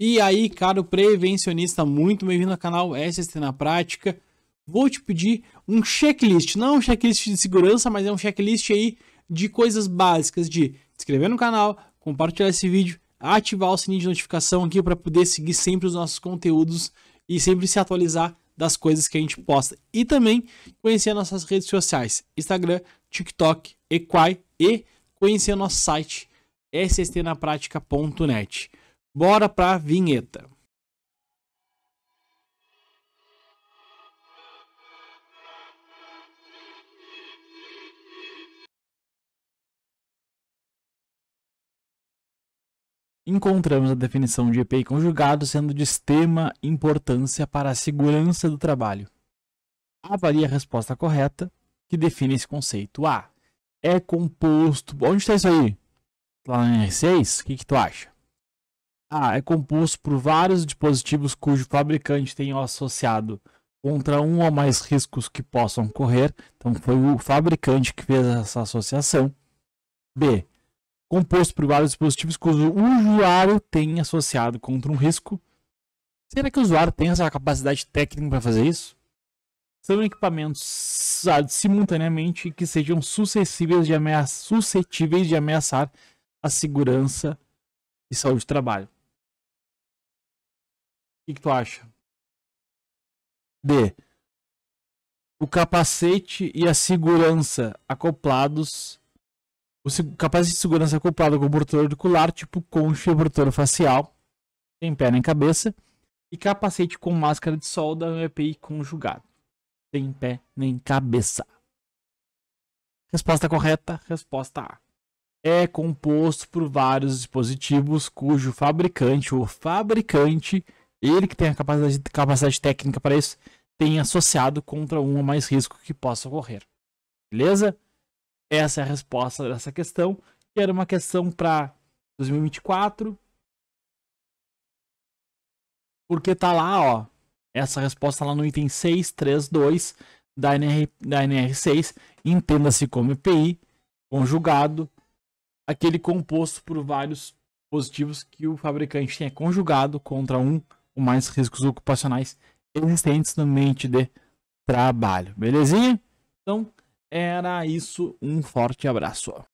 E aí, caro prevencionista, muito bem-vindo ao canal SST na Prática. Vou te pedir um checklist, não é um checklist de segurança, mas é um checklist aí de coisas básicas de se inscrever no canal, compartilhar esse vídeo, ativar o sininho de notificação aqui para poder seguir sempre os nossos conteúdos e sempre se atualizar das coisas que a gente posta. E também conhecer nossas redes sociais, Instagram, TikTok, Equai e conhecer nosso site sstnapratica.net. Bora pra vinheta. Encontramos a definição de EPI conjugado sendo de extrema importância para a segurança do trabalho. Avalie a resposta correta que define esse conceito. A. Ah, é composto. Onde está isso aí? Lá na R6? O que, que tu acha? A ah, é composto por vários dispositivos cujo fabricante tem associado contra um ou mais riscos que possam correr. Então foi o fabricante que fez essa associação. B. Composto por vários dispositivos cujo usuário tem associado contra um risco. Será que o usuário tem essa capacidade técnica para fazer isso? São equipamentos usados simultaneamente que sejam suscetíveis de, ameaça, suscetíveis de ameaçar a segurança e saúde do trabalho que, que tu acha? D. O capacete e a segurança acoplados. O capacete de segurança acoplado com o protetor auricular, tipo concha e protetor facial, sem pé nem cabeça. E capacete com máscara de solda e EPI conjugado, sem pé nem cabeça. Resposta correta, resposta A. É composto por vários dispositivos cujo fabricante ou fabricante ele que tem a capacidade, capacidade técnica para isso, tem associado contra um ou mais risco que possa ocorrer. Beleza? Essa é a resposta dessa questão, que era uma questão para 2024. Porque tá lá, ó. Essa resposta lá no item 632 da, NR, da NR6, entenda-se como EPI, conjugado, aquele composto por vários positivos que o fabricante tenha é conjugado contra um com mais riscos ocupacionais existentes no ambiente de trabalho. Belezinha? Então, era isso. Um forte abraço.